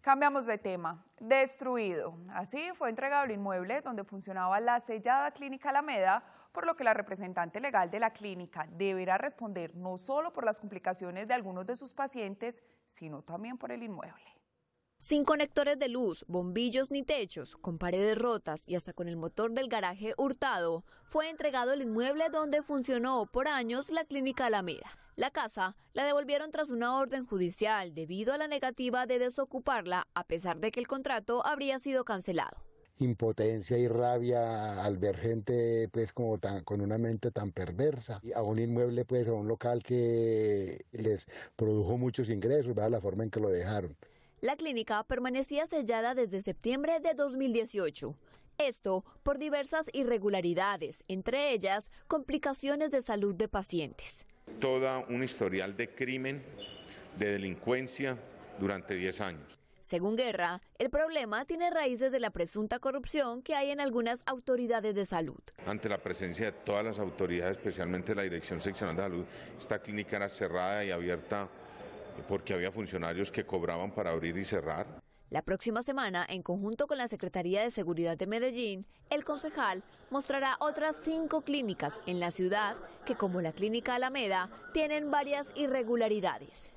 Cambiamos de tema. Destruido. Así fue entregado el inmueble donde funcionaba la sellada clínica Alameda, por lo que la representante legal de la clínica deberá responder no solo por las complicaciones de algunos de sus pacientes, sino también por el inmueble. Sin conectores de luz, bombillos ni techos, con paredes rotas y hasta con el motor del garaje hurtado, fue entregado el inmueble donde funcionó por años la clínica Alameda. La casa la devolvieron tras una orden judicial debido a la negativa de desocuparla, a pesar de que el contrato habría sido cancelado impotencia y rabia al ver gente pues como con una mente tan perversa a un inmueble pues a un local que les produjo muchos ingresos la forma en que lo dejaron la clínica permanecía sellada desde septiembre de 2018 esto por diversas irregularidades entre ellas complicaciones de salud de pacientes toda un historial de crimen, de delincuencia durante 10 años. Según Guerra, el problema tiene raíces de la presunta corrupción que hay en algunas autoridades de salud. Ante la presencia de todas las autoridades, especialmente la Dirección Seccional de Salud, esta clínica era cerrada y abierta porque había funcionarios que cobraban para abrir y cerrar. La próxima semana, en conjunto con la Secretaría de Seguridad de Medellín, el concejal mostrará otras cinco clínicas en la ciudad que, como la Clínica Alameda, tienen varias irregularidades.